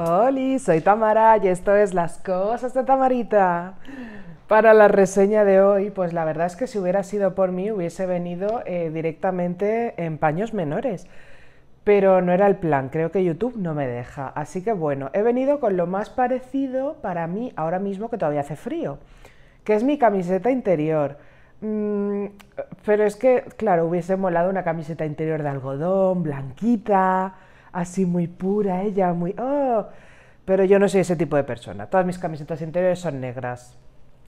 Hola, soy Tamara y esto es Las Cosas de Tamarita. Para la reseña de hoy, pues la verdad es que si hubiera sido por mí hubiese venido eh, directamente en paños menores. Pero no era el plan, creo que YouTube no me deja. Así que bueno, he venido con lo más parecido para mí ahora mismo que todavía hace frío, que es mi camiseta interior. Mm, pero es que, claro, hubiese molado una camiseta interior de algodón, blanquita, así muy pura, ella muy... Oh. Pero yo no soy ese tipo de persona. Todas mis camisetas interiores son negras.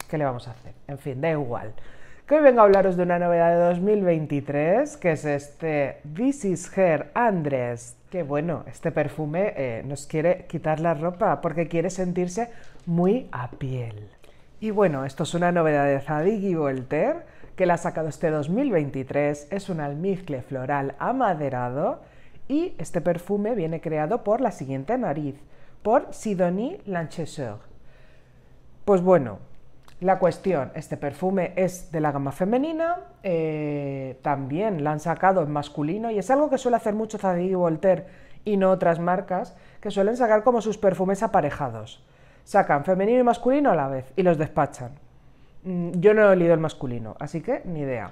¿Qué le vamos a hacer? En fin, da igual. Que hoy vengo a hablaros de una novedad de 2023, que es este This is Her Andres. Que bueno, este perfume eh, nos quiere quitar la ropa porque quiere sentirse muy a piel. Y bueno, esto es una novedad de Zadig y Voltaire, que la ha sacado este 2023. Es un almizcle floral amaderado y este perfume viene creado por la siguiente nariz, por Sidonie Lanchesseur. Pues bueno, la cuestión, este perfume es de la gama femenina, eh, también la han sacado en masculino y es algo que suele hacer mucho Zadig y Voltaire y no otras marcas que suelen sacar como sus perfumes aparejados. Sacan femenino y masculino a la vez y los despachan. Mm, yo no he olido el masculino, así que ni idea.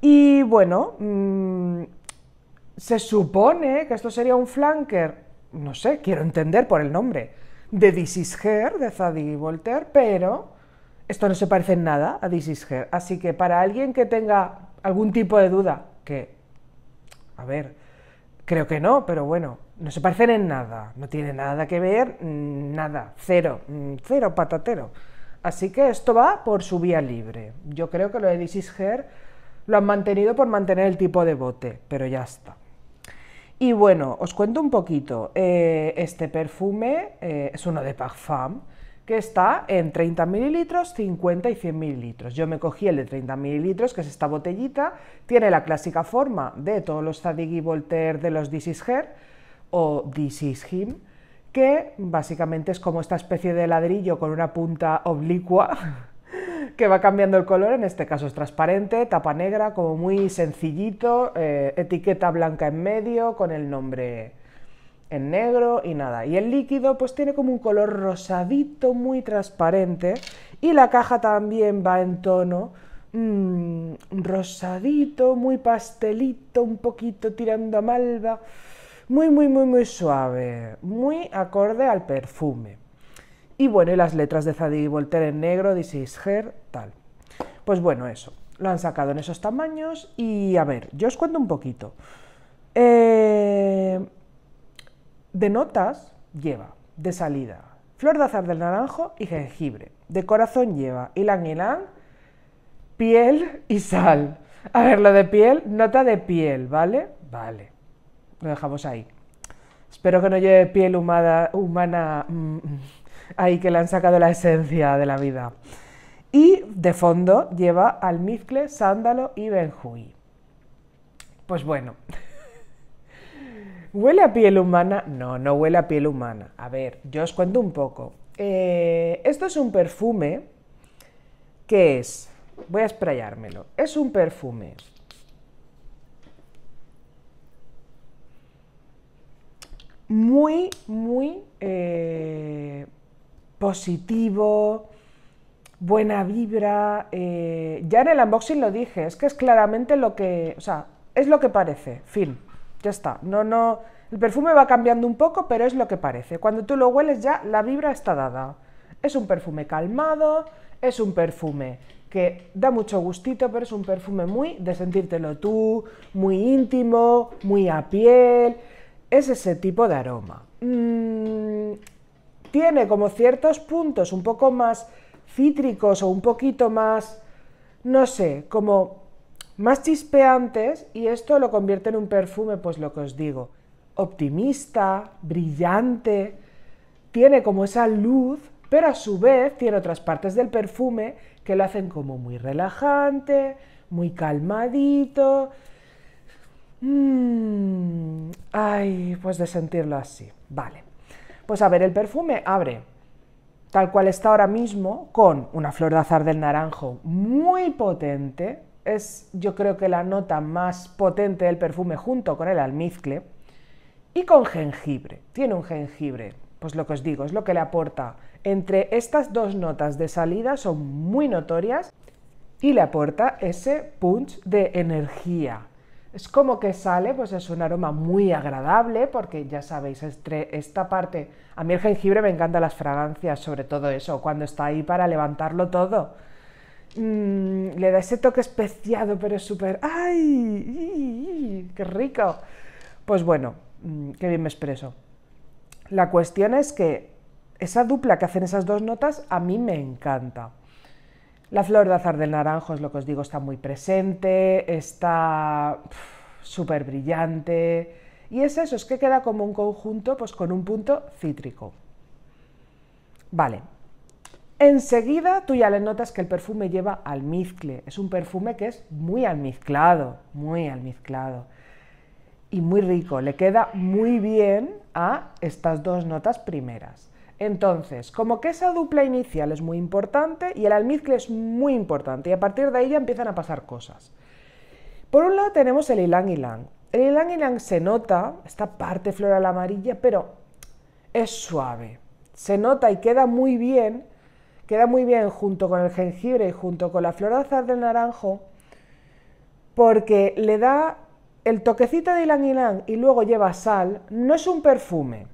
Y bueno, mm, se supone que esto sería un flanker, no sé, quiero entender por el nombre, de This is Her, de Zadie Voltaire, pero esto no se parece en nada a This is Así que para alguien que tenga algún tipo de duda, que, a ver, creo que no, pero bueno, no se parecen en nada, no tiene nada que ver, mm, nada, cero, mm, cero patatero. Así que esto va por su vía libre. Yo creo que lo de This is Her lo han mantenido por mantener el tipo de bote, pero ya está. Y bueno, os cuento un poquito. Eh, este perfume eh, es uno de Parfum, que está en 30 mililitros, 50 y 100 mililitros. Yo me cogí el de 30 mililitros, que es esta botellita. Tiene la clásica forma de todos los Zadig y Voltaire de los This Her o This is Him, que básicamente es como esta especie de ladrillo con una punta oblicua que va cambiando el color, en este caso es transparente, tapa negra, como muy sencillito, eh, etiqueta blanca en medio con el nombre en negro y nada. Y el líquido pues tiene como un color rosadito muy transparente y la caja también va en tono mm, rosadito, muy pastelito, un poquito tirando a malva, muy muy muy muy suave, muy acorde al perfume. Y bueno, y las letras de Zadig y Voltaire en negro, This is her, tal. Pues bueno, eso. Lo han sacado en esos tamaños y a ver, yo os cuento un poquito. Eh, de notas lleva, de salida, flor de azar del naranjo y jengibre. De corazón lleva ylang ylang, piel y sal. A ver, lo de piel, nota de piel, ¿vale? Vale, lo dejamos ahí. Espero que no lleve piel humada, humana... Mm, mm ahí que le han sacado la esencia de la vida. Y de fondo lleva almizcle, sándalo y benjui. Pues bueno. ¿Huele a piel humana? No, no huele a piel humana. A ver, yo os cuento un poco. Eh, esto es un perfume que es, voy a sprayármelo, es un perfume muy, muy eh, positivo, buena vibra. Eh, ya en el unboxing lo dije, es que es claramente lo que, o sea, es lo que parece, fin, ya está. No, no, el perfume va cambiando un poco, pero es lo que parece. Cuando tú lo hueles ya la vibra está dada. Es un perfume calmado, es un perfume que da mucho gustito, pero es un perfume muy de sentírtelo tú, muy íntimo, muy a piel. Es ese tipo de aroma. Mm, tiene como ciertos puntos un poco más cítricos o un poquito más, no sé, como más chispeantes y esto lo convierte en un perfume, pues lo que os digo, optimista, brillante, tiene como esa luz, pero a su vez tiene otras partes del perfume que lo hacen como muy relajante, muy calmadito. Mm, ay, pues de sentirlo así. Vale. Pues a ver, el perfume abre tal cual está ahora mismo, con una flor de azar del naranjo muy potente, es yo creo que la nota más potente del perfume junto con el almizcle, y con jengibre. Tiene un jengibre, pues lo que os digo, es lo que le aporta. Entre estas dos notas de salida son muy notorias y le aporta ese punch de energía, es como que sale, pues es un aroma muy agradable, porque ya sabéis, esta parte, a mí el jengibre me encanta las fragancias, sobre todo eso, cuando está ahí para levantarlo todo. Mm, le da ese toque especiado, pero es súper... ¡Ay! ¡Qué rico! Pues bueno, mm, qué bien me expreso. La cuestión es que esa dupla que hacen esas dos notas a mí me encanta. La flor de azar del naranjo es lo que os digo, está muy presente, está súper brillante. Y es eso, es que queda como un conjunto pues, con un punto cítrico. Vale. Enseguida tú ya le notas que el perfume lleva almizcle. Es un perfume que es muy almizclado, muy almizclado. Y muy rico. Le queda muy bien a estas dos notas primeras. Entonces, como que esa dupla inicial es muy importante y el almizcle es muy importante y a partir de ahí ya empiezan a pasar cosas. Por un lado tenemos el ylang ylang. El ylang ylang se nota, esta parte floral amarilla, pero es suave. Se nota y queda muy bien, queda muy bien junto con el jengibre y junto con la flor del naranjo, porque le da el toquecito de ylang ylang y luego lleva sal. No es un perfume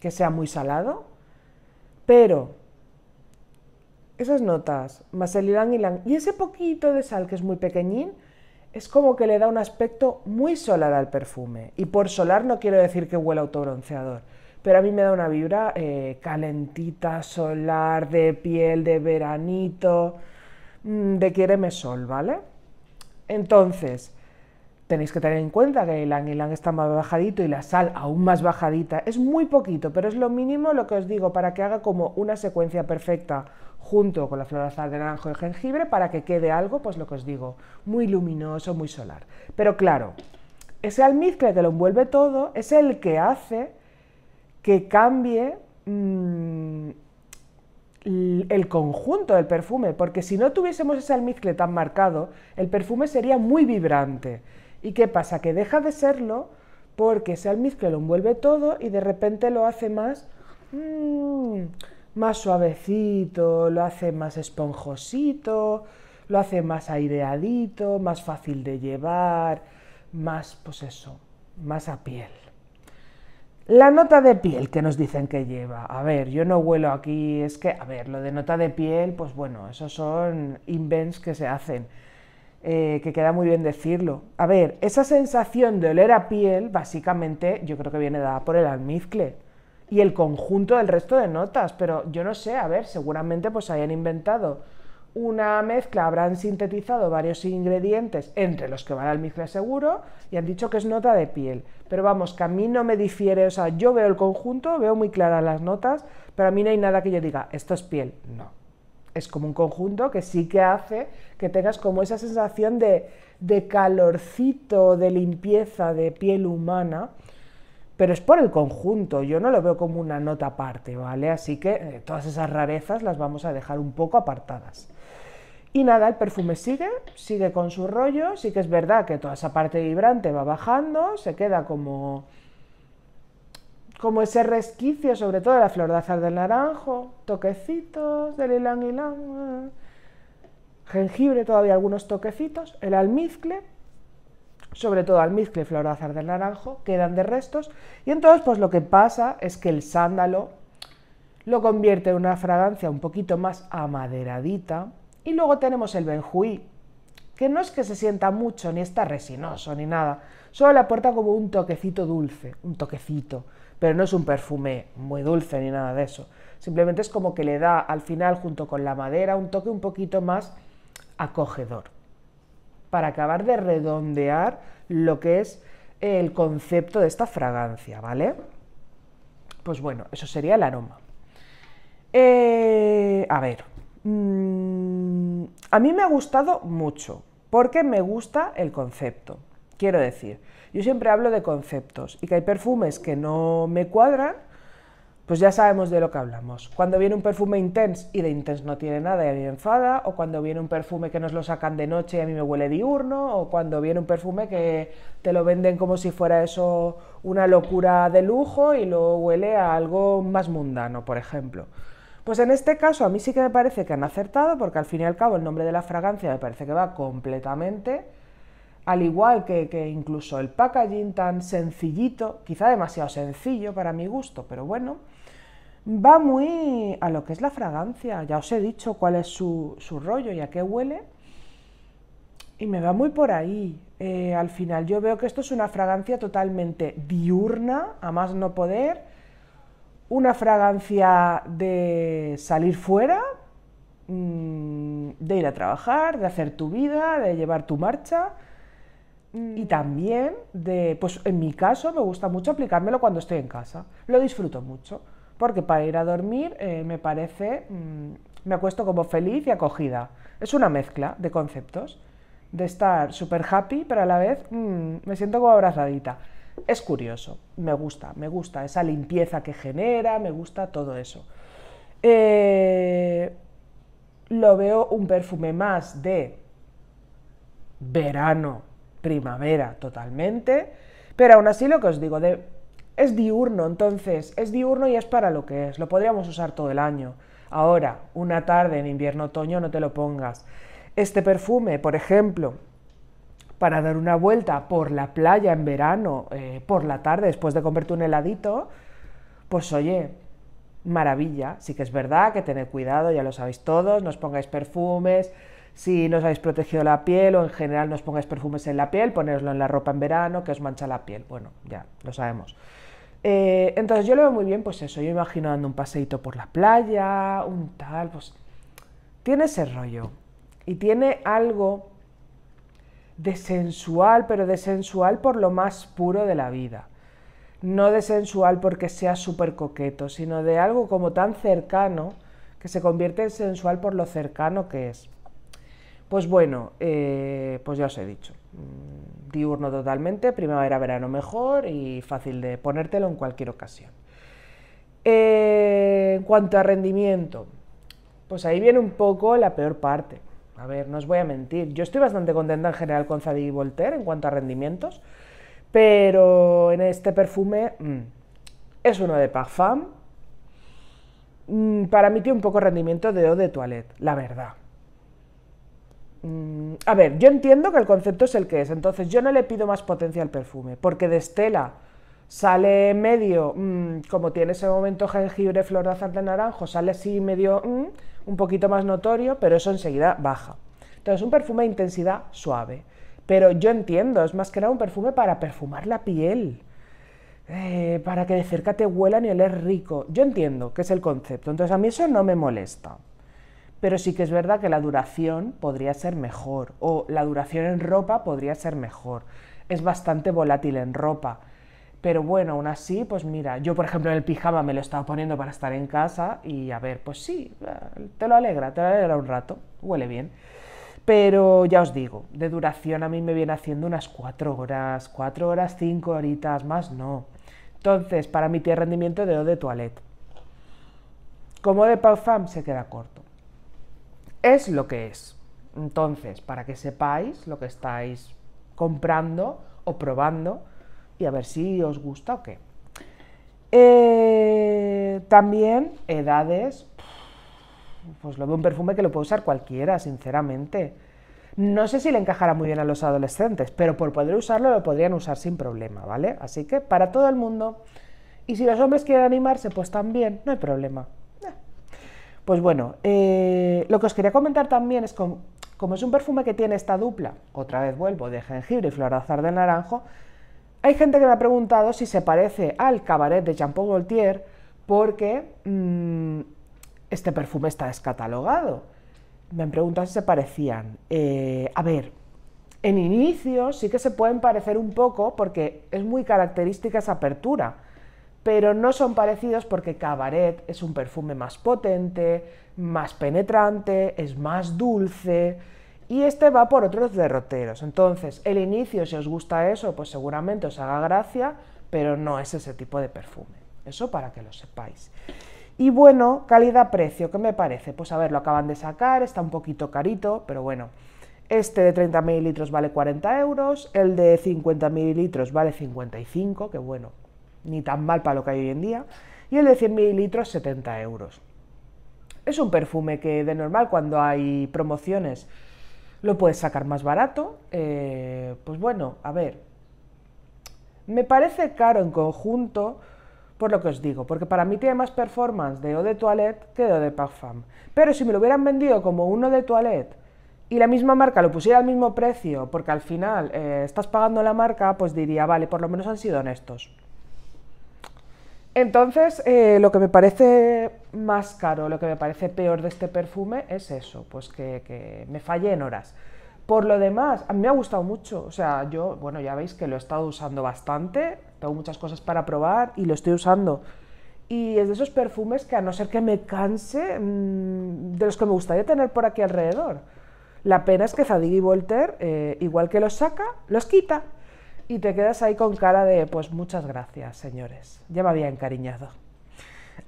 que sea muy salado, pero esas notas, más el ylang y ese poquito de sal que es muy pequeñín, es como que le da un aspecto muy solar al perfume. Y por solar no quiero decir que huela autobronceador, pero a mí me da una vibra eh, calentita, solar, de piel, de veranito, mm, de quiereme sol, ¿vale? Entonces, Tenéis que tener en cuenta que el anguilán está más bajadito y la sal aún más bajadita. Es muy poquito, pero es lo mínimo lo que os digo para que haga como una secuencia perfecta junto con la flor de naranjo y jengibre para que quede algo, pues lo que os digo, muy luminoso, muy solar. Pero claro, ese almizcle que lo envuelve todo es el que hace que cambie mm, el conjunto del perfume, porque si no tuviésemos ese almizcle tan marcado, el perfume sería muy vibrante. ¿Y qué pasa? Que deja de serlo porque ese almizcle lo envuelve todo y de repente lo hace más, mm, más suavecito, lo hace más esponjosito, lo hace más aireadito, más fácil de llevar, más, pues eso, más a piel. La nota de piel que nos dicen que lleva. A ver, yo no huelo aquí, es que, a ver, lo de nota de piel, pues bueno, esos son invents que se hacen. Eh, que queda muy bien decirlo. A ver, esa sensación de oler a piel, básicamente, yo creo que viene dada por el almizcle y el conjunto del resto de notas, pero yo no sé, a ver, seguramente pues hayan inventado una mezcla, habrán sintetizado varios ingredientes, entre los que va el almizcle seguro, y han dicho que es nota de piel. Pero vamos, que a mí no me difiere, o sea, yo veo el conjunto, veo muy claras las notas, pero a mí no hay nada que yo diga, esto es piel, no es como un conjunto que sí que hace que tengas como esa sensación de, de calorcito, de limpieza, de piel humana, pero es por el conjunto, yo no lo veo como una nota aparte, ¿vale? Así que eh, todas esas rarezas las vamos a dejar un poco apartadas. Y nada, el perfume sigue, sigue con su rollo, sí que es verdad que toda esa parte vibrante va bajando, se queda como como ese resquicio, sobre todo de la flor de azar del naranjo, toquecitos del ylang eh, jengibre todavía algunos toquecitos, el almizcle, sobre todo almizcle y flor de azar del naranjo, quedan de restos, y entonces pues lo que pasa es que el sándalo lo convierte en una fragancia un poquito más amaderadita, y luego tenemos el benjuí, que no es que se sienta mucho, ni está resinoso, ni nada, Solo le aporta como un toquecito dulce, un toquecito, pero no es un perfume muy dulce ni nada de eso. Simplemente es como que le da al final, junto con la madera, un toque un poquito más acogedor. Para acabar de redondear lo que es el concepto de esta fragancia, ¿vale? Pues bueno, eso sería el aroma. Eh, a ver, mm, a mí me ha gustado mucho, porque me gusta el concepto. Quiero decir, yo siempre hablo de conceptos y que hay perfumes que no me cuadran, pues ya sabemos de lo que hablamos. Cuando viene un perfume intense y de intenso no tiene nada y a mí me enfada, o cuando viene un perfume que nos lo sacan de noche y a mí me huele diurno, o cuando viene un perfume que te lo venden como si fuera eso una locura de lujo y lo huele a algo más mundano, por ejemplo. Pues en este caso a mí sí que me parece que han acertado porque al fin y al cabo el nombre de la fragancia me parece que va completamente al igual que, incluso el packaging tan sencillito, quizá demasiado sencillo para mi gusto, pero bueno, va muy a lo que es la fragancia. Ya os he dicho cuál es su, rollo y a qué huele. Y me va muy por ahí. Eh, al final yo veo que esto es una fragancia totalmente diurna, a más no poder. Una fragancia de salir fuera, mm, de ir a trabajar, de hacer tu vida, de llevar tu marcha Mm. Y también de, pues en mi caso me gusta mucho aplicármelo cuando estoy en casa. Lo disfruto mucho, porque para ir a dormir eh, me parece, mm, me acuesto como feliz y acogida. Es una mezcla de conceptos, de estar súper happy, pero a la vez mm, me siento como abrazadita. Es curioso, me gusta, me gusta esa limpieza que genera, me gusta todo eso. Eh, lo veo un perfume más de verano, primavera totalmente, pero aún así lo que os digo, de, es diurno, entonces es diurno y es para lo que es, lo podríamos usar todo el año. Ahora, una tarde en invierno-otoño no te lo pongas. Este perfume, por ejemplo, para dar una vuelta por la playa en verano, eh, por la tarde, después de comerte un heladito, pues oye, maravilla. Sí que es verdad que tened cuidado, ya lo sabéis todos, no os pongáis perfumes, si no os habéis protegido la piel o en general no os pongáis perfumes en la piel, ponéroslo en la ropa en verano, que os mancha la piel. Bueno, ya lo sabemos. Eh, entonces yo lo veo muy bien, pues eso, yo imagino dando un paseíto por la playa, un tal, pues tiene ese rollo y tiene algo de sensual, pero de sensual por lo más puro de la vida. No de sensual porque sea súper coqueto, sino de algo como tan cercano que se convierte en sensual por lo cercano que es. Pues bueno, eh, pues ya os he dicho, mm, diurno totalmente, primavera-verano mejor y fácil de ponértelo en cualquier ocasión. Eh, en cuanto a rendimiento, pues ahí viene un poco la peor parte. A ver, no os voy a mentir, yo estoy bastante contenta en general con Zadie y Voltaire en cuanto a rendimientos, pero en este perfume mm, es uno de Parfum. Mm, para mí tiene un poco rendimiento de Eau de Toilette, la verdad. Mm, a ver, yo entiendo que el concepto es el que es, entonces yo no le pido más potencia al perfume, porque de Estela sale medio, mm, como tiene ese momento jengibre, flor de azar de naranjo, sale así medio, mm, un poquito más notorio, pero eso enseguida baja. Entonces, un perfume de intensidad suave, pero yo entiendo, es más que nada un perfume para perfumar la piel, eh, para que de cerca te huelan y es rico. Yo entiendo que es el concepto, entonces a mí eso no me molesta pero sí que es verdad que la duración podría ser mejor o la duración en ropa podría ser mejor. Es bastante volátil en ropa. Pero bueno, aún así, pues mira, yo por ejemplo el pijama me lo estaba poniendo para estar en casa y a ver, pues sí, te lo alegra, te lo alegra un rato, huele bien. Pero ya os digo, de duración a mí me viene haciendo unas 4 horas, 4 horas, 5 horitas, más no. Entonces, para mi tía rendimiento de O de toilette. Como de parfum se queda corto es lo que es. Entonces, para que sepáis lo que estáis comprando o probando y a ver si os gusta o qué. Eh, también edades, pues lo veo un perfume que lo puede usar cualquiera, sinceramente. No sé si le encajará muy bien a los adolescentes, pero por poder usarlo lo podrían usar sin problema, ¿vale? Así que para todo el mundo. Y si los hombres quieren animarse, pues también, no hay problema. Pues bueno, eh, lo que os quería comentar también es como es un perfume que tiene esta dupla, otra vez vuelvo, de jengibre y florazar de naranjo, hay gente que me ha preguntado si se parece al cabaret de Jean Paul Gaultier porque mm, este perfume está descatalogado. Me han preguntado si se parecían. Eh, a ver, en inicio sí que se pueden parecer un poco porque es muy característica esa apertura pero no son parecidos porque Cabaret es un perfume más potente, más penetrante, es más dulce y este va por otros derroteros. Entonces, el inicio, si os gusta eso, pues seguramente os haga gracia, pero no es ese tipo de perfume. Eso para que lo sepáis. Y bueno, calidad-precio, ¿qué me parece? Pues a ver, lo acaban de sacar, está un poquito carito, pero bueno. Este de 30 mililitros vale 40 euros, el de 50 mililitros vale 55, que bueno, ni tan mal para lo que hay hoy en día, y el de 100 mililitros 70 euros. Es un perfume que de normal cuando hay promociones lo puedes sacar más barato. Eh, pues bueno, a ver, me parece caro en conjunto por lo que os digo, porque para mí tiene más performance de eau de toilette que de eau de parfum. Pero si me lo hubieran vendido como uno de toilette y la misma marca lo pusiera al mismo precio, porque al final eh, estás pagando la marca, pues diría, vale, por lo menos han sido honestos. Entonces, eh, lo que me parece más caro, lo que me parece peor de este perfume es eso, pues que, me falle en horas. Por lo demás, a mí me ha gustado mucho. O sea, yo, bueno, ya veis que lo he estado usando bastante. Tengo muchas cosas para probar y lo estoy usando. Y es de esos perfumes que, a no ser que me canse, mm, de los que me gustaría tener por aquí alrededor. La pena es que Zadig y Voltaire, eh, igual que los saca, los quita y te quedas ahí con cara de, pues muchas gracias, señores, ya me había encariñado.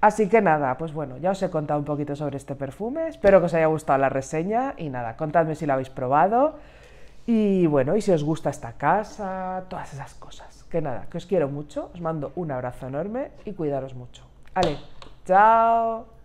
Así que nada, pues bueno, ya os he contado un poquito sobre este perfume, espero que os haya gustado la reseña y nada, contadme si la habéis probado y bueno, y si os gusta esta casa, todas esas cosas. Que nada, que os quiero mucho, os mando un abrazo enorme y cuidaros mucho. vale chao.